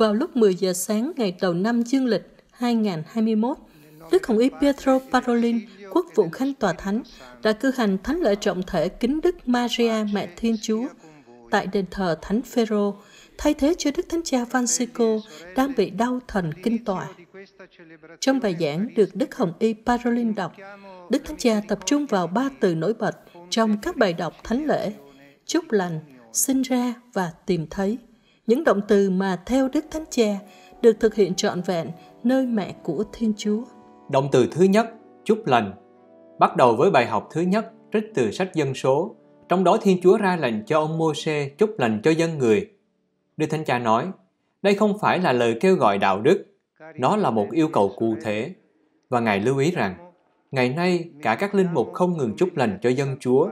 vào lúc 10 giờ sáng ngày đầu năm dương lịch 2021, Đức Hồng Y Pietro Parolin, quốc vụ khanh tòa thánh, đã cư hành thánh lễ trọng thể kính Đức Maria Mẹ Thiên Chúa tại đền thờ Thánh Phêrô, thay thế cho Đức Thánh Cha Francisco đang bị đau thần kinh tọa. Trong bài giảng được Đức Hồng Y Parolin đọc, Đức Thánh Cha tập trung vào ba từ nổi bật trong các bài đọc thánh lễ, chúc lành, sinh ra và tìm thấy. Những động từ mà theo Đức Thánh Cha được thực hiện trọn vẹn nơi mẹ của Thiên Chúa. Động từ thứ nhất, chúc lành. Bắt đầu với bài học thứ nhất trích từ sách dân số, trong đó Thiên Chúa ra lệnh cho ông Môse chúc lành cho dân người. Đức Thánh Cha nói, đây không phải là lời kêu gọi đạo đức, nó là một yêu cầu cụ thể. Và Ngài lưu ý rằng, ngày nay cả các linh mục không ngừng chúc lành cho dân Chúa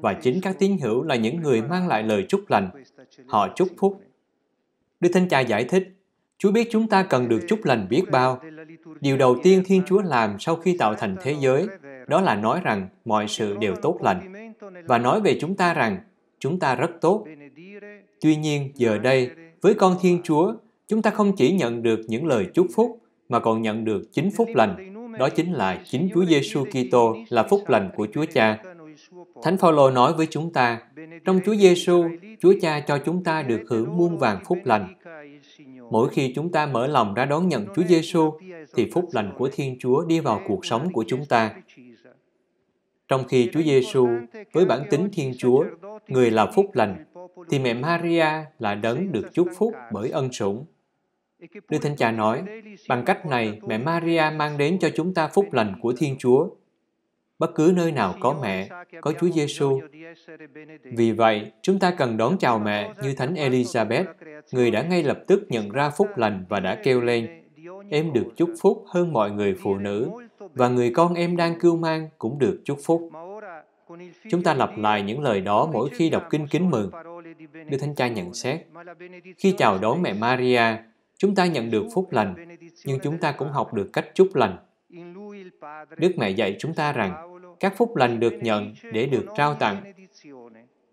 và chính các tín hữu là những người mang lại lời chúc lành. Họ chúc phúc Đức Thánh Cha giải thích, Chúa biết chúng ta cần được chúc lành biết bao. Điều đầu tiên Thiên Chúa làm sau khi tạo thành thế giới, đó là nói rằng mọi sự đều tốt lành, và nói về chúng ta rằng chúng ta rất tốt. Tuy nhiên, giờ đây, với con Thiên Chúa, chúng ta không chỉ nhận được những lời chúc phúc, mà còn nhận được chính phúc lành. Đó chính là chính Chúa Giêsu Kitô là phúc lành của Chúa Cha. Thánh Phaolô nói với chúng ta, trong Chúa Giêsu, Chúa Cha cho chúng ta được hưởng muôn vàng phúc lành. Mỗi khi chúng ta mở lòng ra đón nhận Chúa Giêsu, thì phúc lành của Thiên Chúa đi vào cuộc sống của chúng ta. Trong khi Chúa Giêsu với bản tính Thiên Chúa, người là phúc lành, thì mẹ Maria là đấng được chúc phúc bởi ân sủng. Đức Thánh Cha nói, bằng cách này mẹ Maria mang đến cho chúng ta phúc lành của Thiên Chúa bất cứ nơi nào có mẹ, có Chúa Giêsu. Vì vậy, chúng ta cần đón chào mẹ như Thánh Elizabeth, người đã ngay lập tức nhận ra phúc lành và đã kêu lên, em được chúc phúc hơn mọi người phụ nữ, và người con em đang cưu mang cũng được chúc phúc. Chúng ta lặp lại những lời đó mỗi khi đọc kinh kính mừng. Đức Thánh Cha nhận xét, khi chào đón mẹ Maria, chúng ta nhận được phúc lành, nhưng chúng ta cũng học được cách chúc lành. Đức Mẹ dạy chúng ta rằng các phúc lành được nhận để được trao tặng.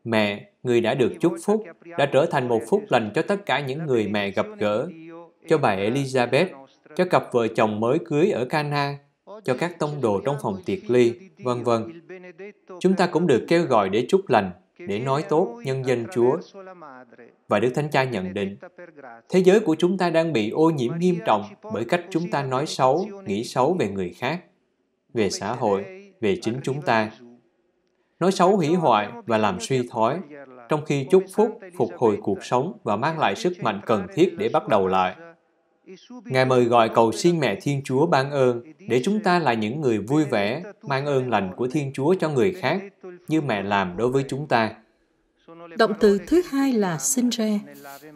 Mẹ, người đã được chúc phúc, đã trở thành một phúc lành cho tất cả những người mẹ gặp gỡ, cho bà Elizabeth, cho cặp vợ chồng mới cưới ở Cana, cho các tông đồ trong phòng tiệc ly, vân vân. Chúng ta cũng được kêu gọi để chúc lành, để nói tốt nhân danh Chúa. Và Đức Thánh Cha nhận định, thế giới của chúng ta đang bị ô nhiễm nghiêm trọng bởi cách chúng ta nói xấu, nghĩ xấu về người khác về xã hội, về chính chúng ta. Nói xấu hủy hoại và làm suy thoái, trong khi chúc phúc phục hồi cuộc sống và mang lại sức mạnh cần thiết để bắt đầu lại. Ngài mời gọi cầu xin Mẹ Thiên Chúa ban ơn để chúng ta là những người vui vẻ, mang ơn lành của Thiên Chúa cho người khác, như Mẹ làm đối với chúng ta. Động từ thứ hai là sinh ra.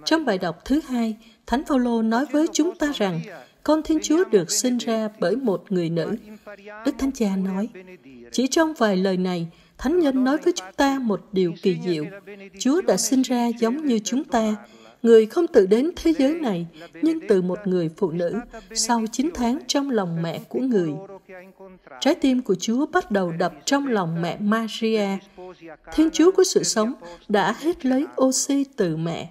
Trong bài đọc thứ hai, Thánh Phaolô nói với chúng ta rằng con Thiên Chúa được sinh ra bởi một người nữ. Đức Thánh Cha nói, chỉ trong vài lời này, Thánh Nhân nói với chúng ta một điều kỳ diệu. Chúa đã sinh ra giống như chúng ta, người không tự đến thế giới này, nhưng từ một người phụ nữ, sau 9 tháng trong lòng mẹ của người. Trái tim của Chúa bắt đầu đập trong lòng mẹ Maria. Thiên Chúa của sự sống đã hết lấy oxy từ mẹ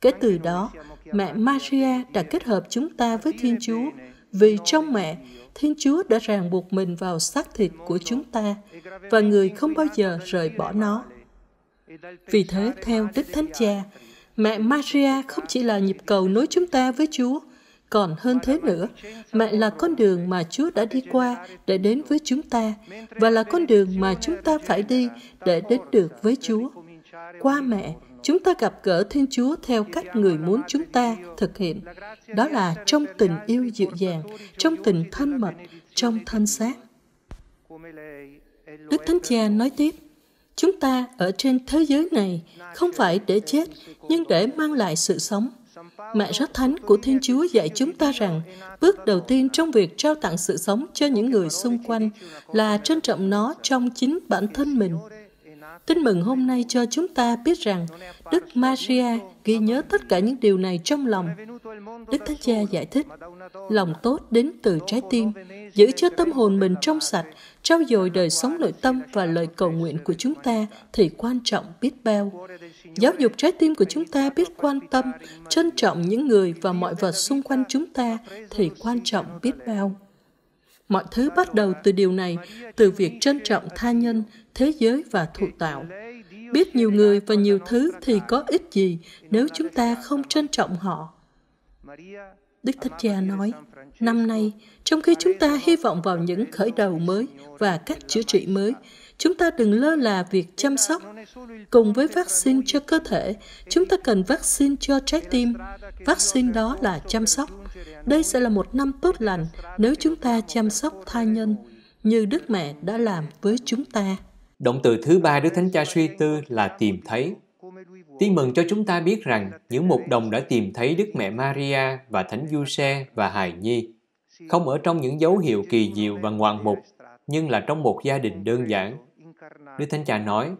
Kể từ đó, mẹ Maria đã kết hợp chúng ta với Thiên Chúa, vì trong mẹ, Thiên Chúa đã ràng buộc mình vào xác thịt của chúng ta và người không bao giờ rời bỏ nó. Vì thế, theo Đức Thánh Cha, mẹ Maria không chỉ là nhịp cầu nối chúng ta với Chúa, còn hơn thế nữa, mẹ là con đường mà Chúa đã đi qua để đến với chúng ta và là con đường mà chúng ta phải đi để đến được với Chúa. Qua mẹ, chúng ta gặp gỡ Thiên Chúa theo cách người muốn chúng ta thực hiện. Đó là trong tình yêu dịu dàng, trong tình thân mật, trong thân xác. Đức Thánh Cha nói tiếp, chúng ta ở trên thế giới này không phải để chết, nhưng để mang lại sự sống. Mẹ rất thánh của Thiên Chúa dạy chúng ta rằng, bước đầu tiên trong việc trao tặng sự sống cho những người xung quanh là trân trọng nó trong chính bản thân mình. Tin mừng hôm nay cho chúng ta biết rằng Đức Maria ghi nhớ tất cả những điều này trong lòng. Đức Thánh Cha giải thích, lòng tốt đến từ trái tim, giữ cho tâm hồn mình trong sạch, trao dồi đời sống nội tâm và lời cầu nguyện của chúng ta thì quan trọng biết bao. Giáo dục trái tim của chúng ta biết quan tâm, trân trọng những người và mọi vật xung quanh chúng ta thì quan trọng biết bao. Mọi thứ bắt đầu từ điều này, từ việc trân trọng tha nhân, thế giới và thụ tạo. Biết nhiều người và nhiều thứ thì có ích gì nếu chúng ta không trân trọng họ. Đức Thánh Cha nói, năm nay, trong khi chúng ta hy vọng vào những khởi đầu mới và cách chữa trị mới, Chúng ta đừng lơ là việc chăm sóc. Cùng với vaccine cho cơ thể, chúng ta cần vaccine cho trái tim. Vaccine đó là chăm sóc. Đây sẽ là một năm tốt lành nếu chúng ta chăm sóc thai nhân như Đức Mẹ đã làm với chúng ta. Động từ thứ ba Đức Thánh Cha suy tư là tìm thấy. Tin mừng cho chúng ta biết rằng những mục đồng đã tìm thấy Đức Mẹ Maria và Thánh Giuse và Hài Nhi, không ở trong những dấu hiệu kỳ diệu và ngoạn mục, nhưng là trong một gia đình đơn giản, Đức Thánh Cha nói,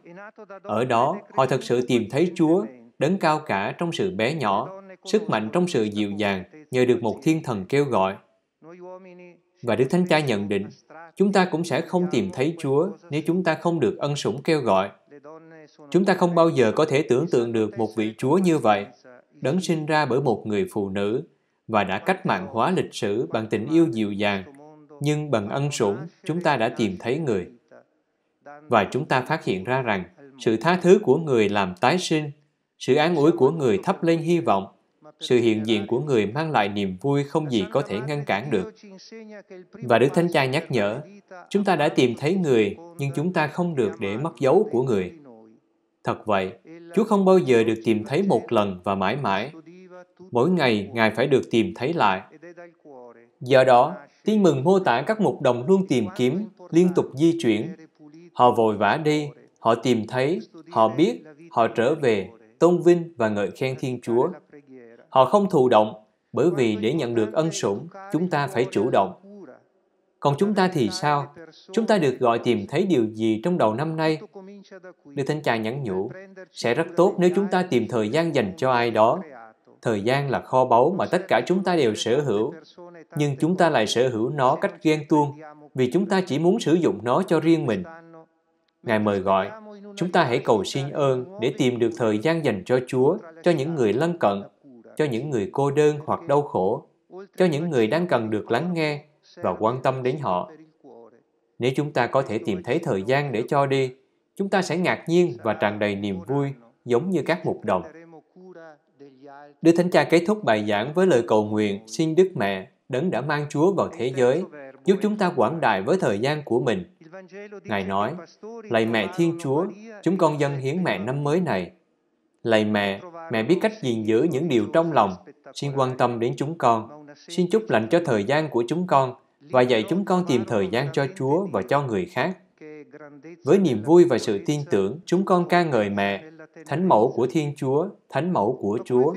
ở đó họ thật sự tìm thấy Chúa, đấng cao cả trong sự bé nhỏ, sức mạnh trong sự dịu dàng, nhờ được một thiên thần kêu gọi. Và Đức Thánh Cha nhận định, chúng ta cũng sẽ không tìm thấy Chúa nếu chúng ta không được ân sủng kêu gọi. Chúng ta không bao giờ có thể tưởng tượng được một vị Chúa như vậy, đấng sinh ra bởi một người phụ nữ và đã cách mạng hóa lịch sử bằng tình yêu dịu dàng, nhưng bằng ân sủng chúng ta đã tìm thấy người và chúng ta phát hiện ra rằng sự tha thứ của người làm tái sinh, sự an ủi của người thắp lên hy vọng, sự hiện diện của người mang lại niềm vui không gì có thể ngăn cản được. Và Đức Thánh Cha nhắc nhở, chúng ta đã tìm thấy người, nhưng chúng ta không được để mất dấu của người. Thật vậy, Chúa không bao giờ được tìm thấy một lần và mãi mãi. Mỗi ngày, Ngài phải được tìm thấy lại. Do đó, Tin mừng mô tả các mục đồng luôn tìm kiếm, liên tục di chuyển Họ vội vã đi, họ tìm thấy, họ biết, họ trở về, tôn vinh và ngợi khen Thiên Chúa. Họ không thụ động, bởi vì để nhận được ân sủng, chúng ta phải chủ động. Còn chúng ta thì sao? Chúng ta được gọi tìm thấy điều gì trong đầu năm nay? Đức Thánh Cha nhắn nhủ, sẽ rất tốt nếu chúng ta tìm thời gian dành cho ai đó. Thời gian là kho báu mà tất cả chúng ta đều sở hữu, nhưng chúng ta lại sở hữu nó cách ghen tuông, vì chúng ta chỉ muốn sử dụng nó cho riêng mình Ngài mời gọi, chúng ta hãy cầu xin ơn để tìm được thời gian dành cho Chúa, cho những người lân cận, cho những người cô đơn hoặc đau khổ, cho những người đang cần được lắng nghe và quan tâm đến họ. Nếu chúng ta có thể tìm thấy thời gian để cho đi, chúng ta sẽ ngạc nhiên và tràn đầy niềm vui giống như các mục đồng. Đức Thánh Cha kết thúc bài giảng với lời cầu nguyện xin Đức Mẹ, Đấng đã mang Chúa vào thế giới, giúp chúng ta quảng đại với thời gian của mình Ngài nói, Lạy mẹ Thiên Chúa, chúng con e dâng hiến mẹ năm mới này. Lạy mẹ, mẹ biết cách gìn giữ những điều trong lòng. Xin quan tâm đến chúng con. Xin chúc lành cho thời gian của chúng con và dạy chúng con tìm thời gian cho Chúa và cho người khác. Với niềm vui và sự tin tưởng, chúng con ca ngợi mẹ, Thánh Mẫu của Thiên Chúa, Thánh Mẫu của Chúa.